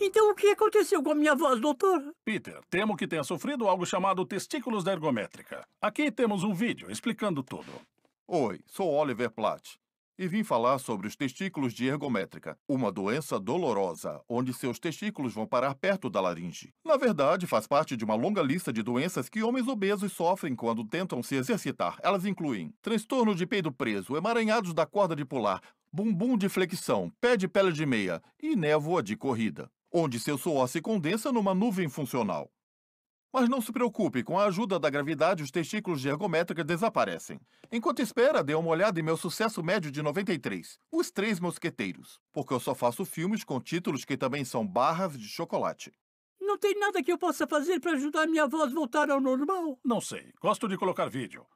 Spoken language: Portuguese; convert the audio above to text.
Então o que aconteceu com a minha voz, doutor? Peter, temo que tenha sofrido algo chamado testículos da ergométrica. Aqui temos um vídeo explicando tudo. Oi, sou Oliver Platt. E vim falar sobre os testículos de ergométrica, uma doença dolorosa, onde seus testículos vão parar perto da laringe. Na verdade, faz parte de uma longa lista de doenças que homens obesos sofrem quando tentam se exercitar. Elas incluem transtorno de peido preso, emaranhados da corda de pular, bumbum de flexão, pé de pele de meia e névoa de corrida onde seu suor se condensa numa nuvem funcional. Mas não se preocupe, com a ajuda da gravidade, os testículos de ergométrica desaparecem. Enquanto espera, dê uma olhada em meu sucesso médio de 93, Os Três Mosqueteiros, porque eu só faço filmes com títulos que também são barras de chocolate. Não tem nada que eu possa fazer para ajudar minha voz a voltar ao normal? Não sei. Gosto de colocar vídeo.